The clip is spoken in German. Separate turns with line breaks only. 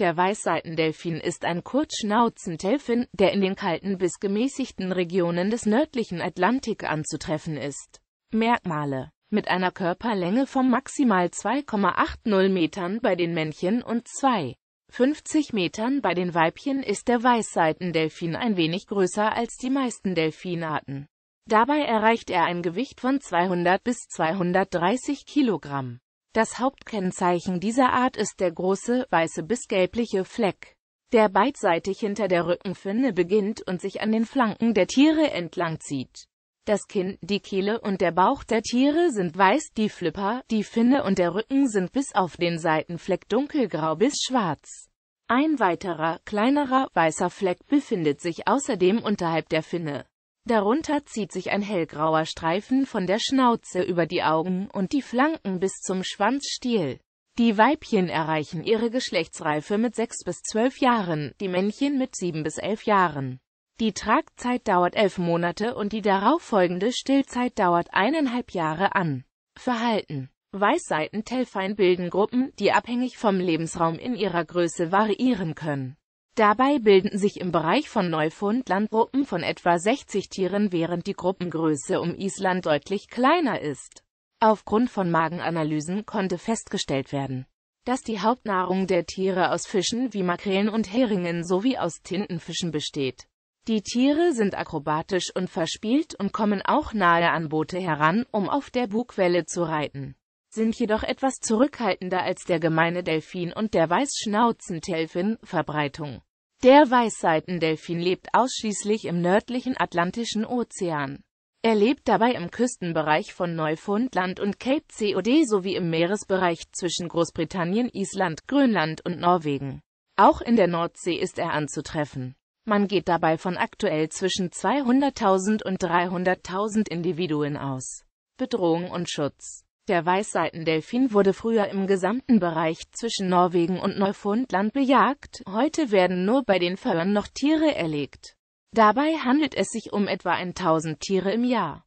Der Weißseitendelfin ist ein Kurzschnauzentelfin, der in den kalten bis gemäßigten Regionen des nördlichen Atlantik anzutreffen ist. Merkmale Mit einer Körperlänge von maximal 2,80 Metern bei den Männchen und 2,50 Metern bei den Weibchen ist der Weißseitendelfin ein wenig größer als die meisten Delfinarten. Dabei erreicht er ein Gewicht von 200 bis 230 Kilogramm. Das Hauptkennzeichen dieser Art ist der große, weiße bis gelbliche Fleck, der beidseitig hinter der Rückenfinne beginnt und sich an den Flanken der Tiere entlang zieht. Das Kinn, die Kehle und der Bauch der Tiere sind weiß, die Flipper, die Finne und der Rücken sind bis auf den Seitenfleck dunkelgrau bis schwarz. Ein weiterer, kleinerer, weißer Fleck befindet sich außerdem unterhalb der Finne. Darunter zieht sich ein hellgrauer Streifen von der Schnauze über die Augen und die Flanken bis zum Schwanzstiel. Die Weibchen erreichen ihre Geschlechtsreife mit 6 bis 12 Jahren, die Männchen mit 7 bis 11 Jahren. Die Tragzeit dauert 11 Monate und die darauffolgende Stillzeit dauert eineinhalb Jahre an. Verhalten weißseiten bilden Gruppen, die abhängig vom Lebensraum in ihrer Größe variieren können. Dabei bilden sich im Bereich von Neufundland Gruppen von etwa 60 Tieren, während die Gruppengröße um Island deutlich kleiner ist. Aufgrund von Magenanalysen konnte festgestellt werden, dass die Hauptnahrung der Tiere aus Fischen wie Makrelen und Heringen sowie aus Tintenfischen besteht. Die Tiere sind akrobatisch und verspielt und kommen auch nahe an Boote heran, um auf der Bugwelle zu reiten sind jedoch etwas zurückhaltender als der gemeine Delfin und der Weißschnauzentelfin, Verbreitung. Der Weißseitendelfin lebt ausschließlich im nördlichen Atlantischen Ozean. Er lebt dabei im Küstenbereich von Neufundland und Cape Cod sowie im Meeresbereich zwischen Großbritannien, Island, Grönland und Norwegen. Auch in der Nordsee ist er anzutreffen. Man geht dabei von aktuell zwischen 200.000 und 300.000 Individuen aus. Bedrohung und Schutz der Weißseitendelfin wurde früher im gesamten Bereich zwischen Norwegen und Neufundland bejagt, heute werden nur bei den Föhren noch Tiere erlegt. Dabei handelt es sich um etwa 1000 Tiere im Jahr.